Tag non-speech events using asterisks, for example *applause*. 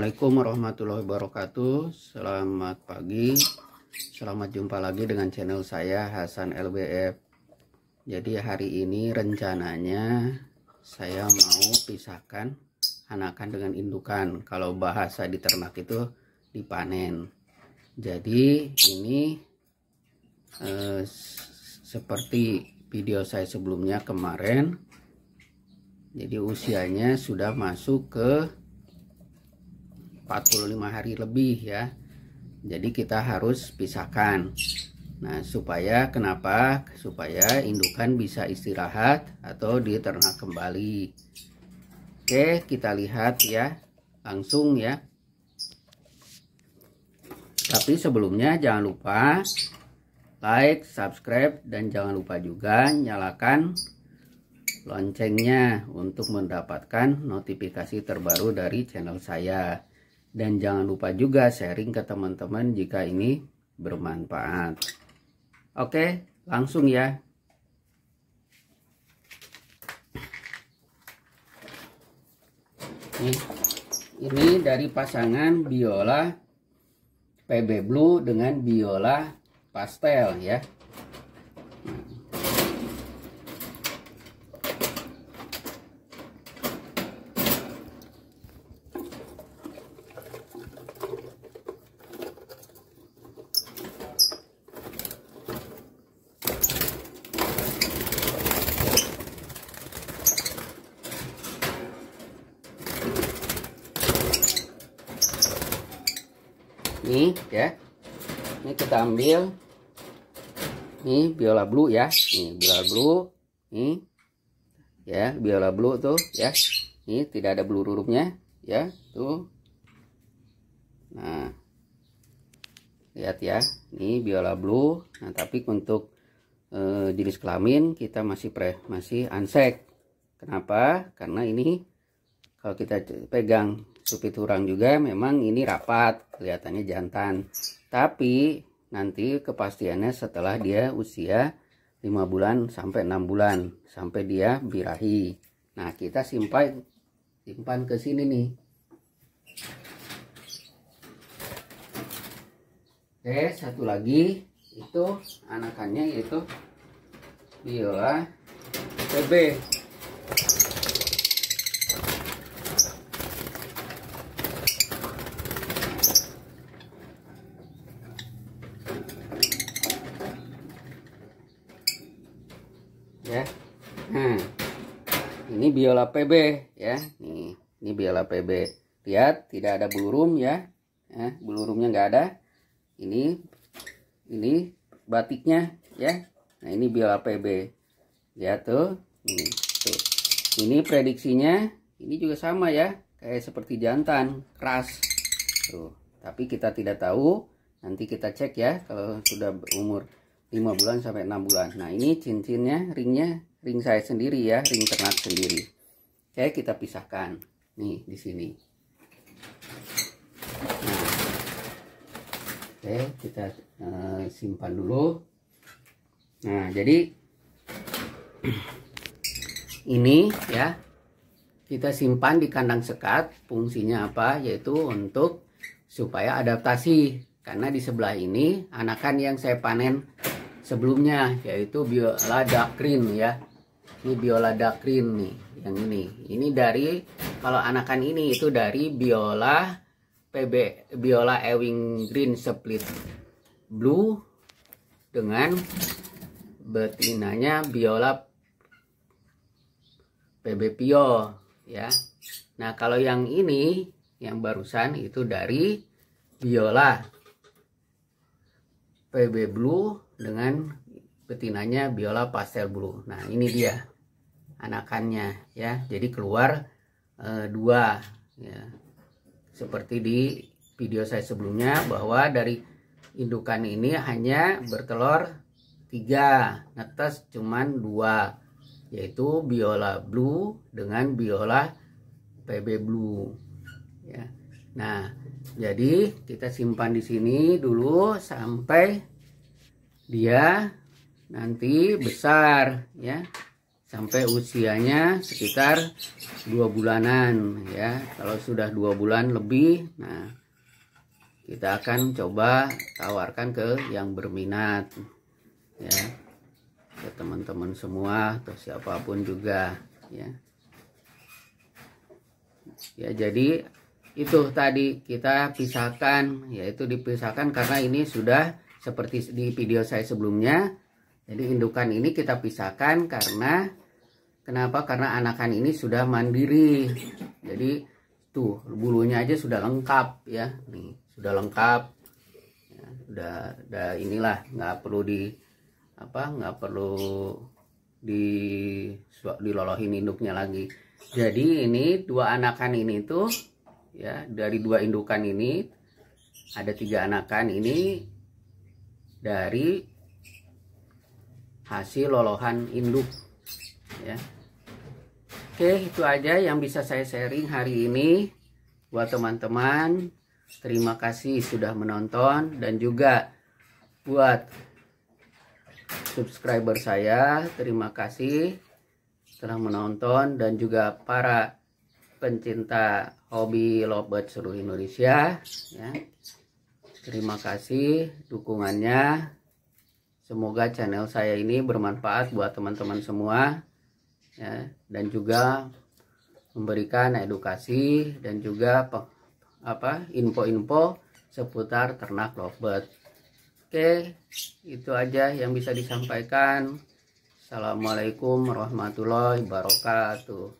Assalamualaikum warahmatullahi wabarakatuh Selamat pagi Selamat jumpa lagi dengan channel saya Hasan LBF Jadi hari ini rencananya Saya mau pisahkan Anakan dengan indukan Kalau bahasa di ternak itu Dipanen Jadi ini eh, Seperti video saya sebelumnya kemarin Jadi usianya sudah masuk ke 45 hari lebih ya jadi kita harus pisahkan nah supaya kenapa supaya indukan bisa istirahat atau diternak kembali oke kita lihat ya langsung ya tapi sebelumnya jangan lupa like subscribe dan jangan lupa juga nyalakan loncengnya untuk mendapatkan notifikasi terbaru dari channel saya dan jangan lupa juga sharing ke teman-teman jika ini bermanfaat. Oke, langsung ya. ini, ini dari pasangan biola PB Blue dengan biola pastel ya. ini ya ini kita ambil ini biola blue ya ini biola blue ini ya biola blue tuh ya ini tidak ada blue rurupnya ya tuh nah lihat ya ini biola blue nah tapi untuk e, jenis kelamin kita masih pre masih ansek kenapa karena ini kalau kita pegang turang juga memang ini rapat kelihatannya jantan tapi nanti kepastiannya setelah dia usia 5 bulan sampai 6 bulan sampai dia birahi nah kita simpan simpan ke sini nih oke satu lagi itu anakannya yaitu biola TB Nah, ini biola PB ya. Nih, ini biola PB. Lihat, tidak ada bulu bulurum ya. ya. Bulu bulurumnya nggak ada. Ini ini batiknya ya. Nah, ini biola PB. Lihat tuh. Ini, tuh. ini prediksinya ini juga sama ya, kayak seperti jantan, keras. Tuh, tapi kita tidak tahu, nanti kita cek ya kalau sudah umur 5 bulan sampai 6 bulan. Nah, ini cincinnya, ringnya ring saya sendiri ya ring ternak sendiri oke kita pisahkan nih di sini nah. oke kita uh, simpan dulu nah jadi *clears throat* ini ya kita simpan di kandang sekat fungsinya apa yaitu untuk supaya adaptasi karena di sebelah ini anakan yang saya panen sebelumnya yaitu biola green ya ini biola dakrin nih yang ini ini dari kalau anakan ini itu dari biola PB biola Ewing Green Split Blue dengan betinanya biola PB Pio ya Nah kalau yang ini yang barusan itu dari biola PB Blue dengan betinanya biola pastel blue nah ini iya. dia anakannya ya jadi keluar e, dua ya seperti di video saya sebelumnya bahwa dari indukan ini hanya bertelur tiga netes cuman dua yaitu biola blue dengan biola pb blue ya nah jadi kita simpan di sini dulu sampai dia nanti besar ya sampai usianya sekitar dua bulanan ya kalau sudah dua bulan lebih nah kita akan coba tawarkan ke yang berminat ya ke teman-teman semua atau siapapun juga ya ya jadi itu tadi kita pisahkan yaitu dipisahkan karena ini sudah seperti di video saya sebelumnya jadi indukan ini kita pisahkan karena kenapa? Karena anakan ini sudah mandiri. Jadi tuh bulunya aja sudah lengkap ya. Nih, sudah lengkap. Ya, udah udah inilah nggak perlu di apa? nggak perlu di dilolohin induknya lagi. Jadi ini dua anakan ini tuh ya dari dua indukan ini ada tiga anakan ini dari hasil lolohan induk ya oke itu aja yang bisa saya sharing hari ini buat teman-teman terima kasih sudah menonton dan juga buat subscriber saya terima kasih telah menonton dan juga para pencinta hobi lobet seluruh Indonesia ya. terima kasih dukungannya Semoga channel saya ini bermanfaat buat teman-teman semua ya, dan juga memberikan edukasi dan juga apa info-info seputar ternak lovebird. Oke, itu aja yang bisa disampaikan. Assalamualaikum warahmatullahi wabarakatuh.